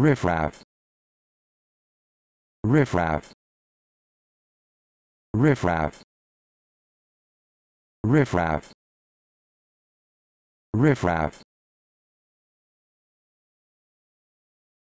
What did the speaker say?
riffraff riffraff riffraff riffraff riffraff